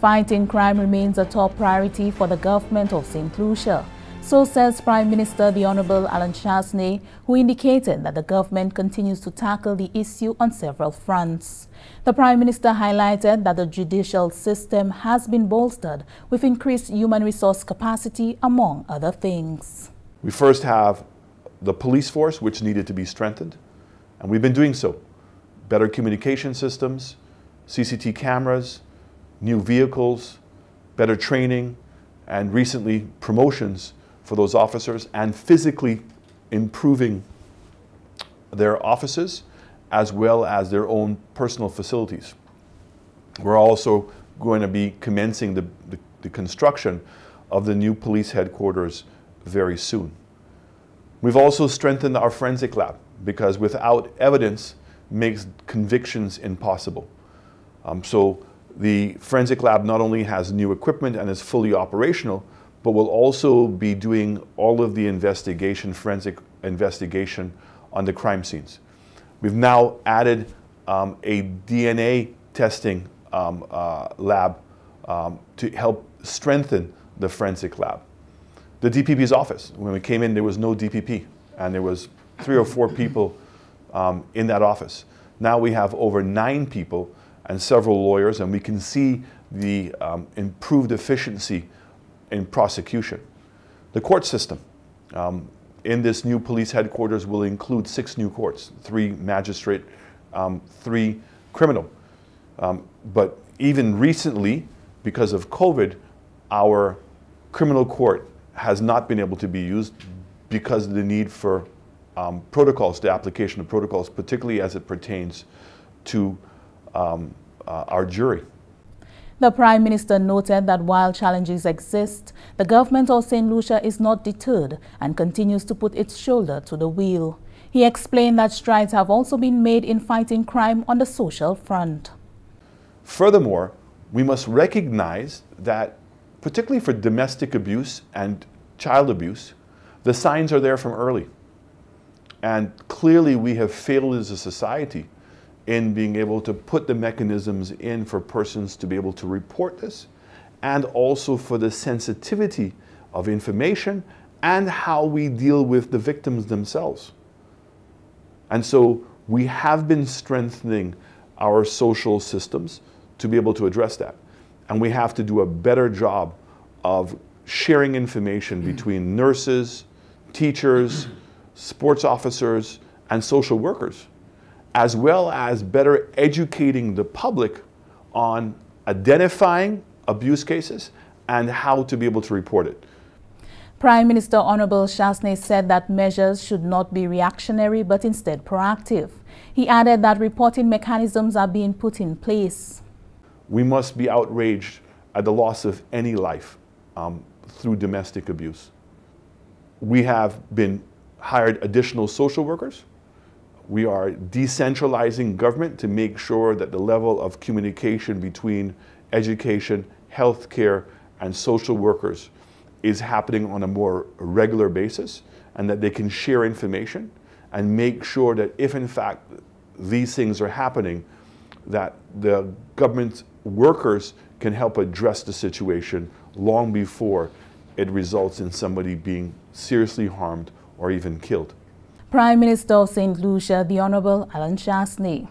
Fighting crime remains a top priority for the government of St. Lucia. So says Prime Minister the Honourable Alan Chasney, who indicated that the government continues to tackle the issue on several fronts. The Prime Minister highlighted that the judicial system has been bolstered with increased human resource capacity, among other things. We first have the police force, which needed to be strengthened, and we've been doing so. Better communication systems, CCT cameras, new vehicles, better training, and recently promotions for those officers, and physically improving their offices as well as their own personal facilities. We're also going to be commencing the, the, the construction of the new police headquarters very soon. We've also strengthened our forensic lab because without evidence makes convictions impossible. Um, so the forensic lab not only has new equipment and is fully operational, but will also be doing all of the investigation, forensic investigation on the crime scenes. We've now added um, a DNA testing um, uh, lab um, to help strengthen the forensic lab. The DPP's office, when we came in, there was no DPP, and there was three or four people um, in that office. Now we have over nine people and several lawyers, and we can see the um, improved efficiency in prosecution. The court system um, in this new police headquarters will include six new courts, three magistrate, um, three criminal. Um, but even recently, because of COVID, our criminal court has not been able to be used because of the need for um, protocols, the application of protocols, particularly as it pertains to um, uh, our jury. The Prime Minister noted that while challenges exist, the government of St. Lucia is not deterred and continues to put its shoulder to the wheel. He explained that strides have also been made in fighting crime on the social front. Furthermore, we must recognize that, particularly for domestic abuse and child abuse, the signs are there from early. And clearly we have failed as a society in being able to put the mechanisms in for persons to be able to report this and also for the sensitivity of information and how we deal with the victims themselves. And so we have been strengthening our social systems to be able to address that. And we have to do a better job of sharing information mm. between nurses, teachers, sports officers, and social workers as well as better educating the public on identifying abuse cases and how to be able to report it. Prime Minister Honorable Shastney said that measures should not be reactionary but instead proactive. He added that reporting mechanisms are being put in place. We must be outraged at the loss of any life um, through domestic abuse. We have been hired additional social workers we are decentralizing government to make sure that the level of communication between education, healthcare, and social workers is happening on a more regular basis and that they can share information and make sure that if in fact these things are happening, that the government workers can help address the situation long before it results in somebody being seriously harmed or even killed. Prime Minister of St. Lucia, the Honorable Alan Chasney.